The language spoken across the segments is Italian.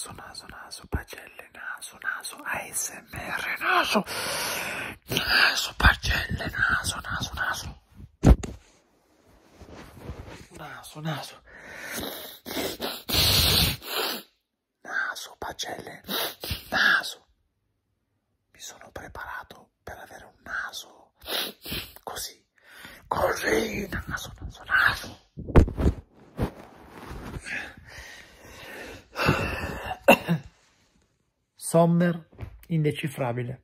naso, naso, naso, pagelle, naso, naso, ASMR, naso, naso, pagelle, naso, naso, naso, naso, naso, naso, pagelle, naso. Mi sono preparato per avere un naso così, così, naso, naso, naso. Sommer indecifrabile.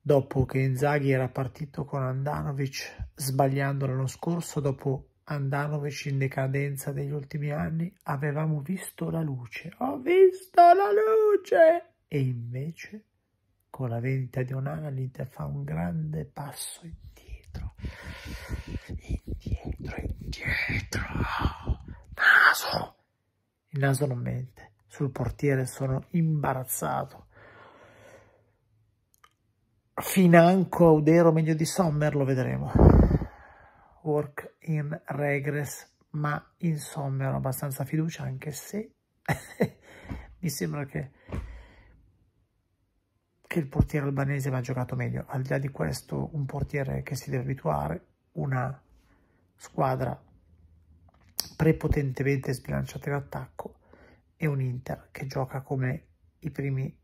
Dopo che Inzaghi era partito con Andanovic sbagliando l'anno scorso, dopo Andanovic in decadenza degli ultimi anni, avevamo visto la luce. Ho visto la luce! E invece, con la vendita di Onana, l'Inter fa un grande passo indietro. Indietro, indietro. Naso! Il naso non mente sul portiere sono imbarazzato. Financo Audero meglio di Sommer lo vedremo. Work in regress, ma in Sommer ho abbastanza fiducia anche se mi sembra che, che il portiere albanese va giocato meglio. Al di là di questo, un portiere che si deve abituare, una squadra prepotentemente sbilanciata in attacco e un Inter che gioca come i primi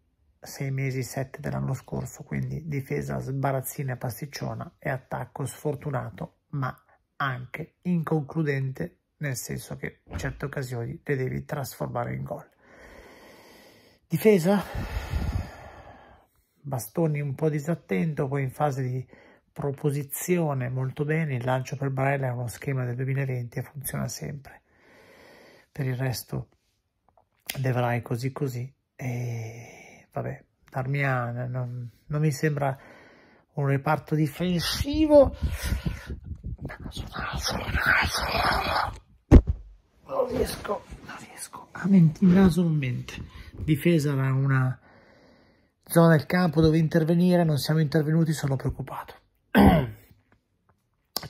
sei mesi, sette dell'anno scorso, quindi difesa sbarazzina e pasticciona e attacco sfortunato, ma anche inconcludente, nel senso che in certe occasioni le devi trasformare in gol. Difesa, bastoni un po' disattento, poi in fase di proposizione molto bene, il lancio per Barella è uno schema del 2020 e funziona sempre. Per il resto Devrai così così e vabbè, Darmian non, non mi sembra un reparto difensivo. Naso, naso, naso. Non riesco, non riesco. A mente, il naso non mente. Difesa da una zona del campo dove intervenire, non siamo intervenuti, sono preoccupato.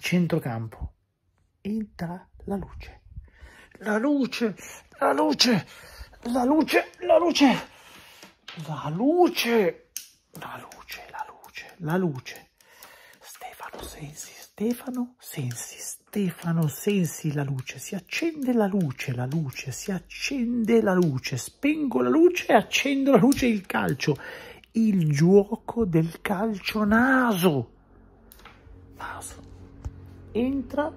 Centrocampo. Entra la luce. La luce, la luce la luce, la luce, la luce, la luce, la luce, la luce. Stefano Sensi, Stefano Sensi, Stefano Sensi, la luce, si accende la luce, la luce, si accende la luce, spengo la luce, accendo la luce, il calcio, il gioco del calcio naso. Naso. Entra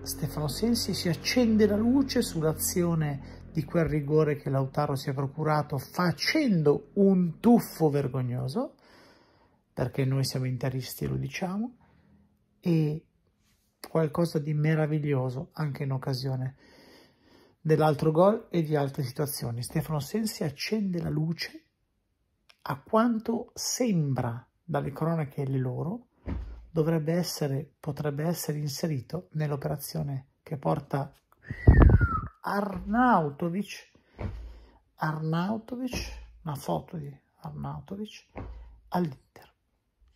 Stefano Sensi, si accende la luce sull'azione di quel rigore che Lautaro si è procurato facendo un tuffo vergognoso, perché noi siamo interisti, e lo diciamo, e qualcosa di meraviglioso anche in occasione dell'altro gol e di altre situazioni. Stefano Sensi accende la luce a quanto sembra dalle cronache le loro dovrebbe essere, potrebbe essere inserito nell'operazione che porta Arnautovic. Arnautovic, una foto di Arnautovic all'Inter.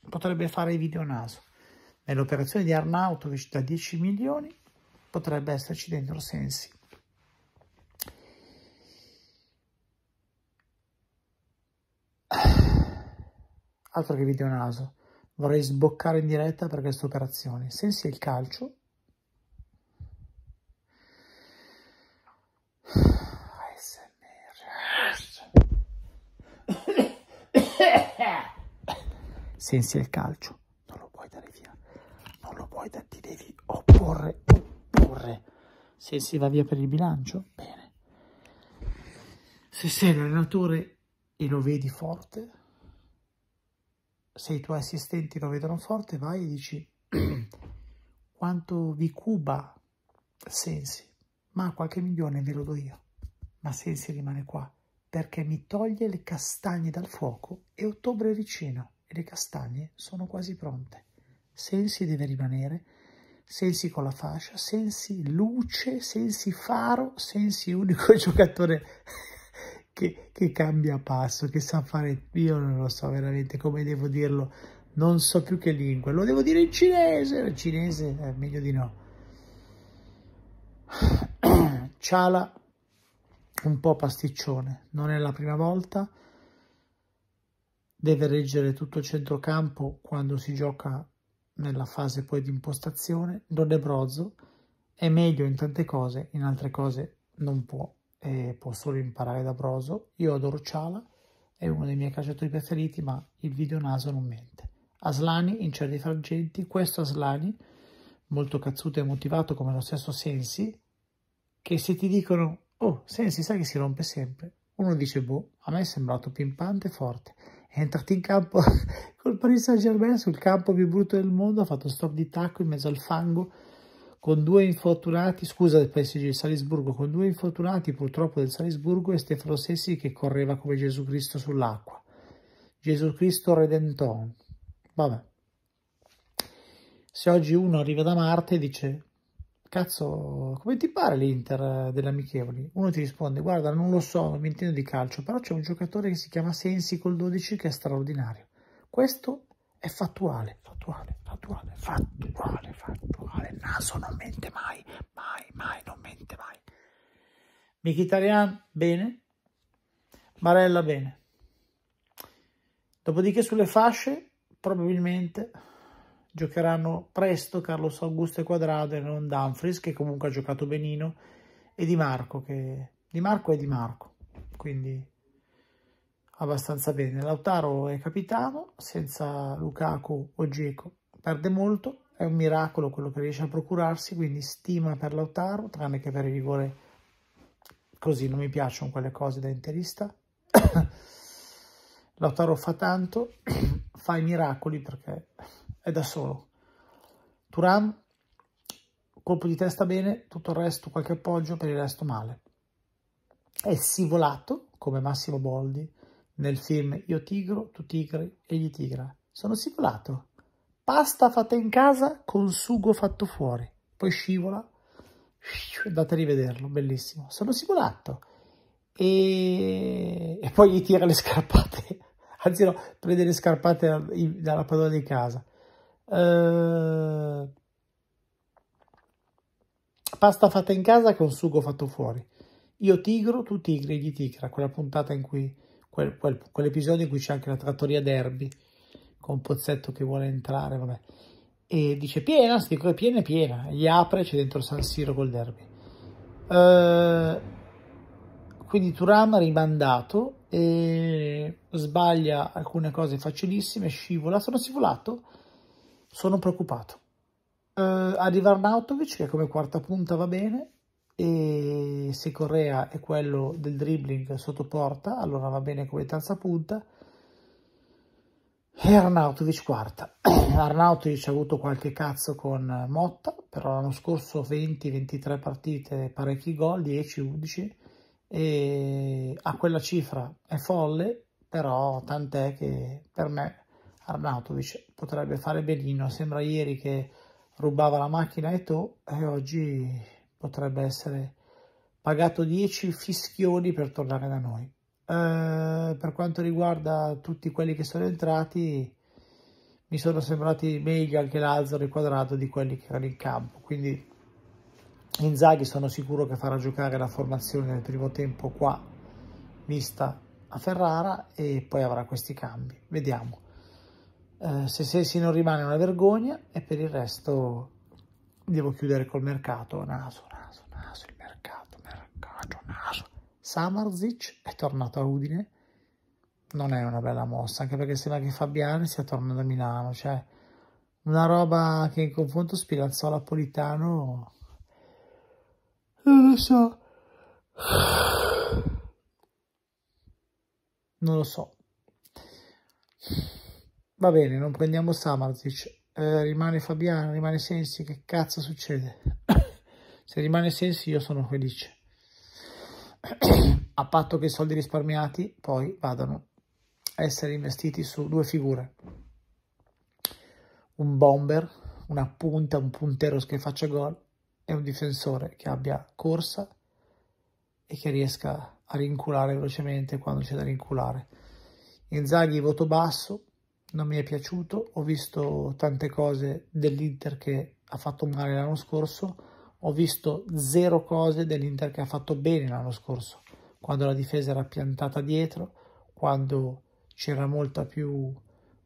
Potrebbe fare i video naso. Nell'operazione di Arnautovic da 10 milioni potrebbe esserci dentro Sensi. Altro che video naso. Vorrei sboccare in diretta per questa operazione. Sensi il calcio sensi il calcio non lo puoi dare via non lo puoi dare ti devi opporre opporre se si va via per il bilancio bene se sei l'allenatore e lo vedi forte se i tuoi assistenti lo vedono forte vai e dici quanto vi cuba Sensi ma qualche milione ve lo do io ma Sensi rimane qua perché mi toglie le castagne dal fuoco e ottobre è vicino e le castagne sono quasi pronte. Sensi deve rimanere, Sensi con la fascia, Sensi luce, Sensi faro, Sensi unico giocatore che, che cambia passo, che sa fare, io non lo so veramente come devo dirlo, non so più che lingua, lo devo dire in cinese, in cinese è eh, meglio di no. Ciala un po' pasticcione, non è la prima volta, deve reggere tutto il centrocampo quando si gioca nella fase poi di impostazione, non è brozzo, è meglio in tante cose, in altre cose non può, e può solo imparare da Broso. Io adoro Ciala, è uno dei miei calciatori preferiti, ma il video naso non mente. Aslani in certi frangenti, questo Aslani, molto cazzuto e motivato come lo stesso Sensi, che se ti dicono, oh Sensi sai che si rompe sempre, uno dice, boh, a me è sembrato pimpante e forte, è entrato in campo col Paris Saint Germain sul campo più brutto del mondo, ha fatto stop di tacco in mezzo al fango con due infortunati, scusa del PSG di Salisburgo, con due infortunati purtroppo del Salisburgo e Stefano Sessi che correva come Gesù Cristo sull'acqua. Gesù Cristo Redentore. Vabbè. Se oggi uno arriva da Marte e dice cazzo, come ti pare l'Inter eh, delle amichevoli? Uno ti risponde, guarda, non lo so, non mi intendo di calcio, però c'è un giocatore che si chiama Sensi col 12 che è straordinario. Questo è fattuale, fattuale, fattuale, fattuale, fattuale. Naso non mente mai, mai, mai, non mente mai. Mkhitaryan, bene. Marella bene. Dopodiché sulle fasce, probabilmente... Giocheranno presto Carlos Augusto e Quadrado e non Dumfries, che comunque ha giocato benino, e Di Marco, che... Di Marco è Di Marco, quindi abbastanza bene. Lautaro è capitano, senza Lukaku o Geco perde molto, è un miracolo quello che riesce a procurarsi, quindi stima per Lautaro, tranne che per il rigore così, non mi piacciono quelle cose da interista. Lautaro fa tanto, fa i miracoli perché è da solo. Turam, colpo di testa bene, tutto il resto qualche appoggio, per il resto male. È sivolato, come Massimo Boldi, nel film Io tigro, tu tigri, e gli tigra. Sono sivolato. Pasta fatta in casa con sugo fatto fuori. Poi scivola. Andate a rivederlo, bellissimo. Sono sivolato. E... e, poi gli tira le scarpate. Anzi no, prende le scarpate dalla padrona di casa. Eh, pasta fatta in casa con sugo fatto fuori. Io tigro, tu tigri, gli tigra. Quella puntata in cui, quel, quel, quell'episodio in cui c'è anche la trattoria derby con Pozzetto che vuole entrare, vabbè. E dice piena, sti è piena, e piena. Gli apre, c'è dentro San Siro col derby. Eh, quindi Turam rimandato e sbaglia alcune cose facilissime, scivola. Sono scivolato sono preoccupato. Eh, arriva Arnautovic che come quarta punta va bene e se Correa è quello del dribbling sotto porta allora va bene come terza punta e Arnautovic quarta. Arnautovic ha avuto qualche cazzo con Motta, però l'anno scorso 20-23 partite, parecchi gol, 10-11 e a quella cifra è folle, però tant'è che per me Arnautovic potrebbe fare benino. Sembra ieri che rubava la macchina e tu, e oggi potrebbe essere pagato 10 fischioni per tornare da noi. Eh, per quanto riguarda tutti quelli che sono entrati, mi sono sembrati meglio anche Lazzaro e Quadrato di quelli che erano in campo. Quindi Inzaghi sono sicuro che farà giocare la formazione nel primo tempo qua, vista a Ferrara, e poi avrà questi cambi. Vediamo eh, se non rimane una vergogna e per il resto devo chiudere col mercato, naso, naso, naso, il mercato, mercato, naso. Samarzic è tornato a Udine, non è una bella mossa, anche perché sembra che Fabiani sia tornato a Milano, cioè una roba che in confronto Spilazzola Politano non eh, lo so non lo so Va bene, non prendiamo Samarzic. Eh, rimane Fabiano, rimane Sensi. Che cazzo succede? Se rimane Sensi io sono felice. A patto che i soldi risparmiati poi vadano a essere investiti su due figure. Un bomber, una punta, un puntero che faccia gol e un difensore che abbia corsa e che riesca a rinculare velocemente quando c'è da rinculare. Inzaghi voto basso, non mi è piaciuto, ho visto tante cose dell'Inter che ha fatto male l'anno scorso, ho visto zero cose dell'Inter che ha fatto bene l'anno scorso, quando la difesa era piantata dietro, quando c'era molta più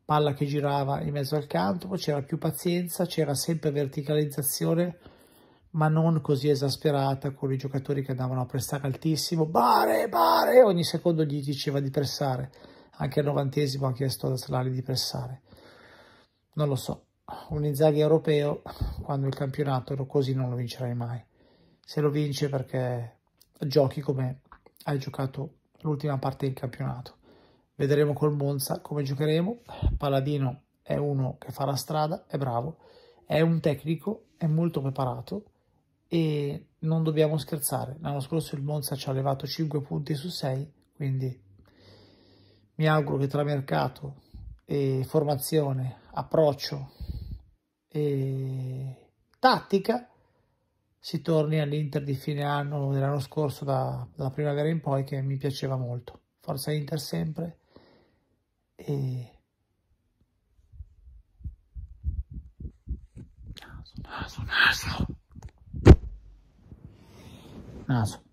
palla che girava in mezzo al campo, c'era più pazienza, c'era sempre verticalizzazione, ma non così esasperata con i giocatori che andavano a prestare altissimo, bare, bare, ogni secondo gli diceva di pressare anche al novantesimo ha chiesto ad Astrali di pressare. Non lo so, un Inzaghi europeo quando il campionato così non lo vincerai mai. Se lo vince perché giochi come hai giocato l'ultima parte del campionato. Vedremo col Monza come giocheremo. Paladino è uno che fa la strada, è bravo, è un tecnico, è molto preparato e non dobbiamo scherzare. L'anno scorso il Monza ci ha levato 5 punti su 6, quindi mi auguro che tra mercato e formazione, approccio e tattica si torni all'Inter di fine anno dell'anno scorso, da, dalla primavera in poi, che mi piaceva molto. Forza Inter sempre. E... Naso, naso, naso. Naso.